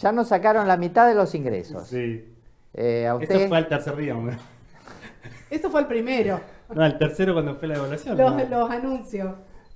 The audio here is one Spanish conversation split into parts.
Ya nos sacaron la mitad de los ingresos. Sí. Eh, Esto fue el tercer día, hombre. Esto fue el primero. No, el tercero cuando fue la evaluación. Los, anuncios.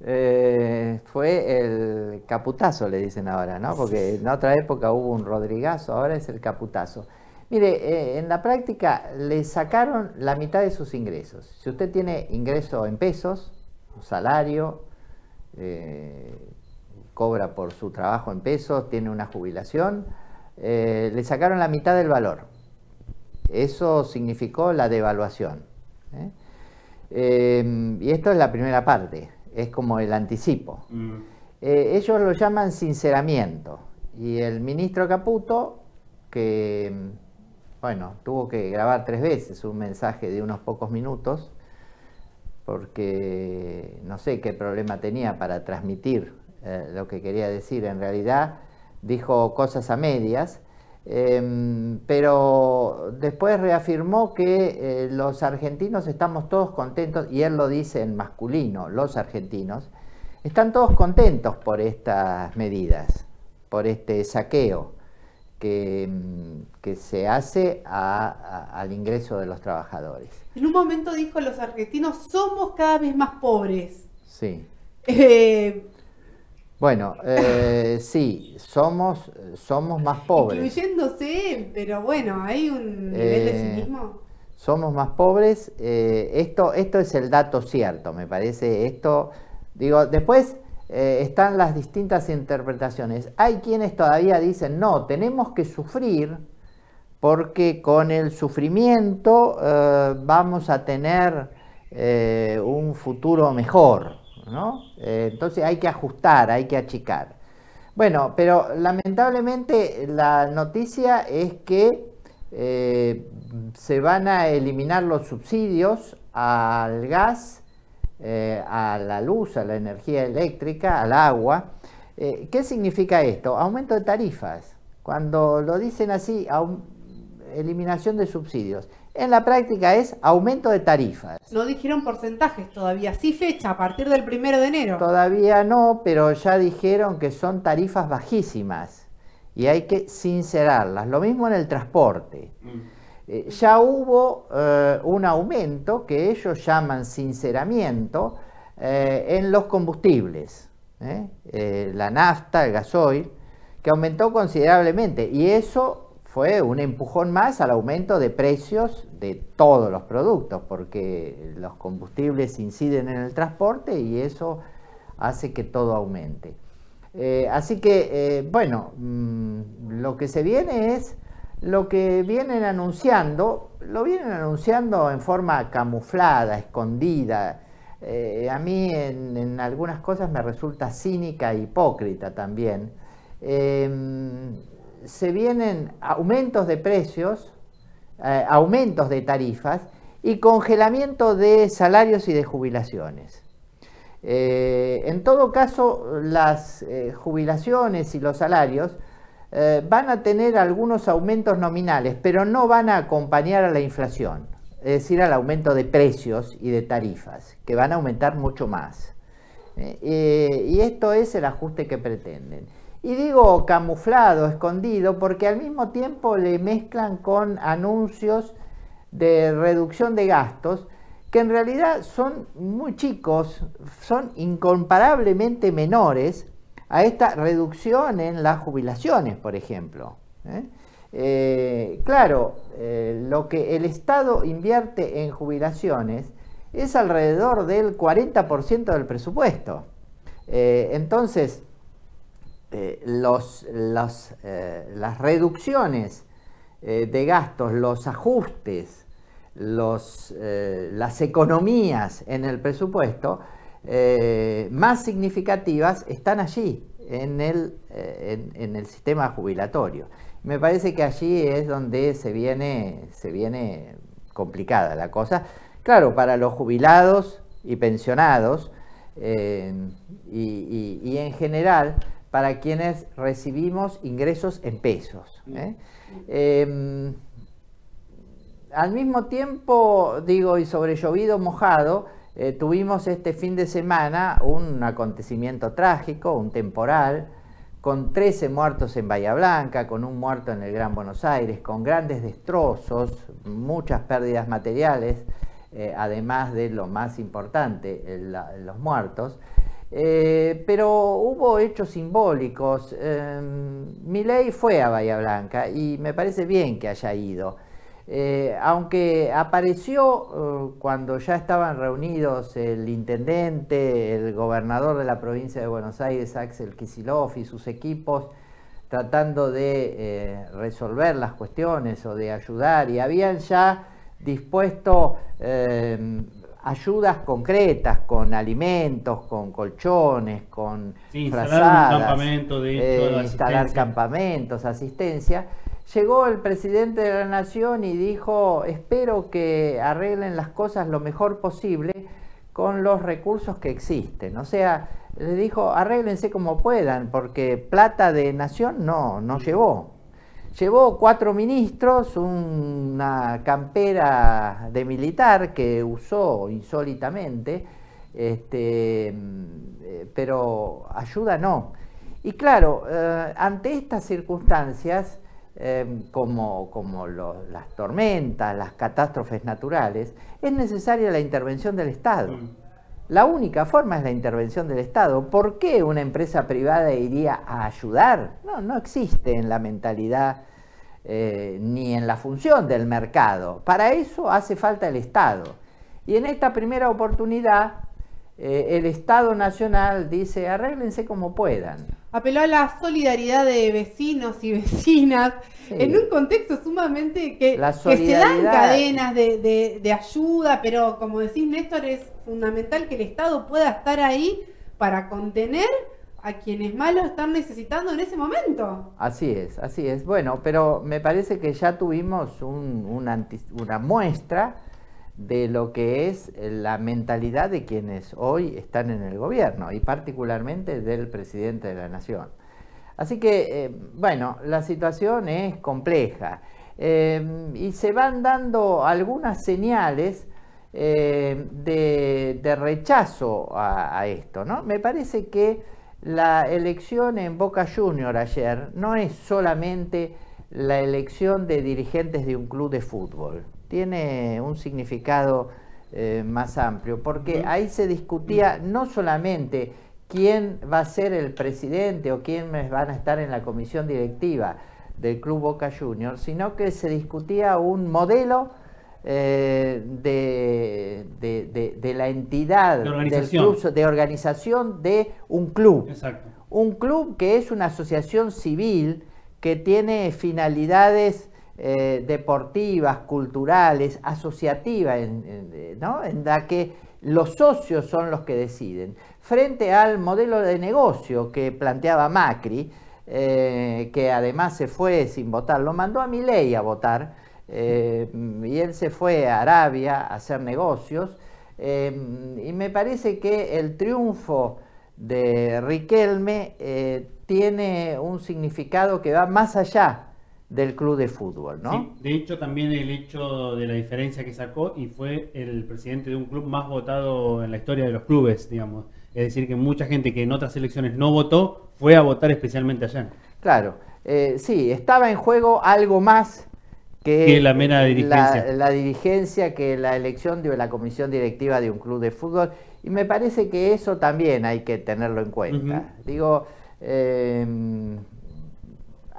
Eh, fue el caputazo, le dicen ahora, ¿no? Porque en otra época hubo un Rodrigazo, ahora es el caputazo. Mire, eh, en la práctica le sacaron la mitad de sus ingresos. Si usted tiene ingreso en pesos, salario, eh, cobra por su trabajo en pesos, tiene una jubilación, eh, le sacaron la mitad del valor. Eso significó la devaluación. ¿eh? Em, y esto es la primera parte, es como el anticipo. Mm. Eh, ellos lo llaman sinceramiento. Y el ministro Caputo, que bueno, tuvo que grabar tres veces un mensaje de unos pocos minutos, porque no sé qué problema tenía para transmitir eh, lo que quería decir. En realidad dijo cosas a medias, em, pero después reafirmó que eh, los argentinos estamos todos contentos, y él lo dice en masculino, los argentinos, están todos contentos por estas medidas, por este saqueo que, em, se hace al ingreso de los trabajadores. En un momento dijo, los argentinos somos cada vez más pobres. Sí. Eh, bueno, eh, sí, somos, somos más pobres. Incluyéndose, pero bueno, hay un nivel de eh, cinismo. Somos más pobres. Eh, esto, esto es el dato cierto, me parece. Esto, digo, después están las distintas interpretaciones. Hay quienes todavía dicen, no, tenemos que sufrir porque con el sufrimiento vamos a tener un futuro mejor. Eh, entonces hay que ajustar, hay que achicar. Bueno, pero lamentablemente la noticia es que eh, se van a eliminar los subsidios al gas, eh, a la luz, a la energía eléctrica, al agua. ¿Qué significa esto? Aumento de tarifas. Cuando lo dicen así, eliminación de subsidios. En la práctica es aumento de tarifas. No dijeron porcentajes todavía, sí fecha, a partir del primero de enero. Todavía no, pero ya dijeron que son tarifas bajísimas y hay que sincerarlas. Lo mismo en el transporte. Mm. Eh, ya hubo eh, un aumento que ellos llaman sinceramiento eh, en los combustibles, la nafta, el gasoil, que aumentó considerablemente y eso fue un empujón más al aumento de precios de todos los productos, porque los combustibles inciden en el transporte y eso hace que todo aumente. Eh, así que, eh, bueno, mm, lo que se viene es lo que vienen anunciando, lo vienen anunciando en forma camuflada, escondida. Eh, a mí en, en, algunas cosas me resulta cínica e hipócrita también se vienen aumentos de precios, eh, aumentos de tarifas y congelamiento de salarios y de jubilaciones. Eh, en todo caso, las eh, jubilaciones y los salarios van a tener algunos aumentos nominales, pero no van a acompañar a la inflación, es decir, al aumento de precios y de tarifas, que van a aumentar mucho más. y esto es el ajuste que pretenden. Y digo camuflado, escondido, porque al mismo tiempo le mezclan con anuncios de reducción de gastos, que en realidad son muy chicos, son incomparablemente menores a esta reducción en las jubilaciones, por ejemplo. ¿eh? Eh, claro, eh, lo que el Estado invierte en jubilaciones es alrededor del 40% del presupuesto. entonces, este, eh, las reducciones eh, de gastos, los ajustes, eh, las economías en el presupuesto más significativas están allí, en el, sistema jubilatorio. Me parece que allí es donde se viene, complicada la cosa. Claro, para los jubilados y pensionados y en general, para quienes recibimos ingresos en pesos. ¿eh? Em, al mismo tiempo, digo, y sobre llovido mojado, eh, tuvimos este fin de semana un acontecimiento trágico, un temporal, con 13 muertos en Bahía Blanca, con un muerto en el Gran Buenos Aires, con grandes destrozos, muchas pérdidas materiales, eh, además de lo más importante, los muertos. Eh, pero hubo hechos simbólicos. Eh, Milei fue a Bahía Blanca y me parece bien que haya ido. Eh, aunque apareció eh, cuando ya estaban reunidos el intendente, el gobernador de la provincia de Buenos Aires, Axel Kicillof, y sus equipos, tratando de resolver las cuestiones o de ayudar, y habían ya dispuesto em, ayudas concretas con alimentos, con colchones, con instalar un de eh, instalar campamentos, asistencia. Llegó el presidente de la nación y dijo, espero que arreglen las cosas lo mejor posible con los recursos que existen. O sea, le dijo, arréglense como puedan, porque plata de nación no, no llegó. Llevó cuatro ministros, una campera de militar que usó insólitamente, este, eh, pero ayuda no. Y claro, eh, ante estas circunstancias, eh, como, las tormentas, las catástrofes naturales, es necesaria la intervención del Estado. Mm. La única forma es la intervención del Estado. ¿Por qué una empresa privada iría a ayudar? No, no existe en la mentalidad eh, ni en la función del mercado. Para eso hace falta el Estado. Y en esta primera oportunidad, eh, el Estado Nacional dice, arréglense como puedan apeló a la solidaridad de vecinos y vecinas en un contexto sumamente que, se dan cadenas de, ayuda, pero como decís Néstor, es fundamental que el Estado pueda estar ahí para contener a quienes más lo están necesitando en ese momento. Así es, así es. Bueno, pero me parece que ya tuvimos un, una muestra de lo que es eh, la mentalidad de quienes hoy están en el gobierno y particularmente del presidente de la nación. Así que, eh, bueno, la situación es compleja eh, y se van dando algunas señales de, rechazo a, esto, ¿no? Me parece que la elección en Boca Junior ayer no es solamente la elección de dirigentes de un club de fútbol, tiene un significado eh, más amplio, porque ahí se discutía mm. no solamente quién va a ser el presidente o quiénes van a estar en la comisión directiva del Club Boca Juniors, sino que se discutía un modelo eh, de, de, la entidad, de de organización de un club. Un club que es una asociación civil que tiene finalidades eh, deportivas, culturales, asociativas, en, ¿no? en la que los socios son los que deciden. Frente al modelo de negocio que planteaba Macri, eh, que además se fue sin votar, lo mandó a Milei a votar, eh, y él se fue a Arabia a hacer negocios, y me parece que el triunfo de Riquelme tiene un significado que va más allá del club de fútbol, ¿no? Sí, de hecho también el hecho de la diferencia que sacó y fue el presidente de un club más votado en la historia de los clubes, digamos. Es decir, que mucha gente que en otras elecciones no votó fue a votar especialmente allá. Claro, eh, sí, estaba en juego algo más que, la mera dirigencia. La, dirigencia que la elección de la comisión directiva de un club de fútbol. Y me parece que eso también hay que tenerlo en cuenta. Digo, eh,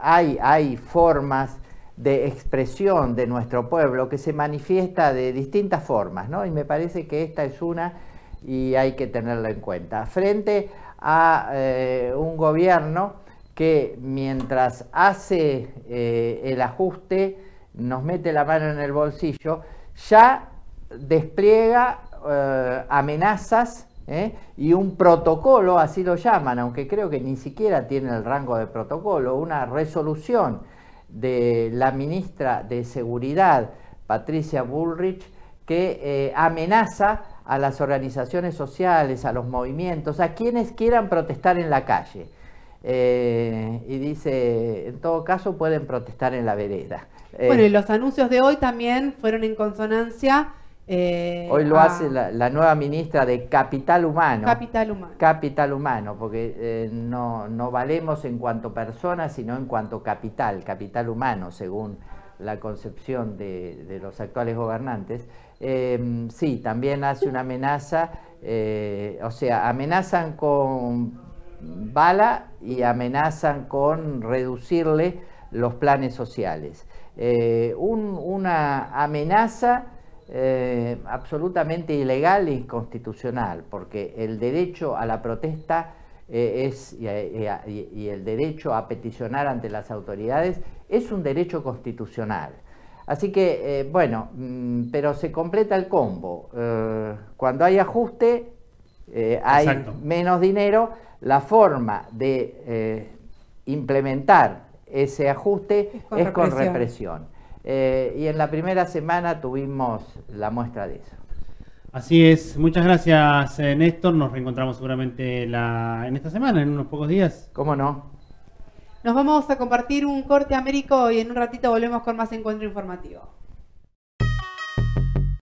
hay, formas de expresión de nuestro pueblo que se manifiesta de distintas formas, ¿no? Y me parece que esta es una y hay que tenerla en cuenta. Frente a eh, un gobierno que mientras hace eh, el ajuste, nos mete la mano en el bolsillo, ya despliega eh, amenazas ¿eh? y un protocolo, así lo llaman, aunque creo que ni siquiera tiene el rango de protocolo, una resolución de la ministra de Seguridad, Patricia Bullrich, que eh, amenaza a las organizaciones sociales, a los movimientos, a quienes quieran protestar en la calle. Eh, y dice, en todo caso pueden protestar en la vereda. bueno, y los anuncios de hoy también fueron en consonancia eh, Hoy lo ah. hace la, nueva ministra de Capital Humano. Capital Humano. Capital Humano, porque eh, no, valemos en cuanto personas, sino en cuanto capital, capital humano, según la concepción de, los actuales gobernantes. Em, sí, también hace una amenaza, eh, o sea, amenazan con bala y amenazan con reducirle los planes sociales. una amenaza eh, absolutamente ilegal e inconstitucional, porque el derecho a la protesta eh, es, y, el derecho a peticionar ante las autoridades es un derecho constitucional. Así que, eh, bueno, mm, pero se completa el combo. cuando hay ajuste, hay menos dinero. La forma de implementar ese ajuste es Con represión. Eh, y en la primera semana tuvimos la muestra de eso. Así es, muchas gracias eh, Néstor, nos reencontramos seguramente en esta semana, en unos pocos días. ¿Cómo no? Nos vamos a compartir un corte américo y en un ratito volvemos con más encuentro informativo.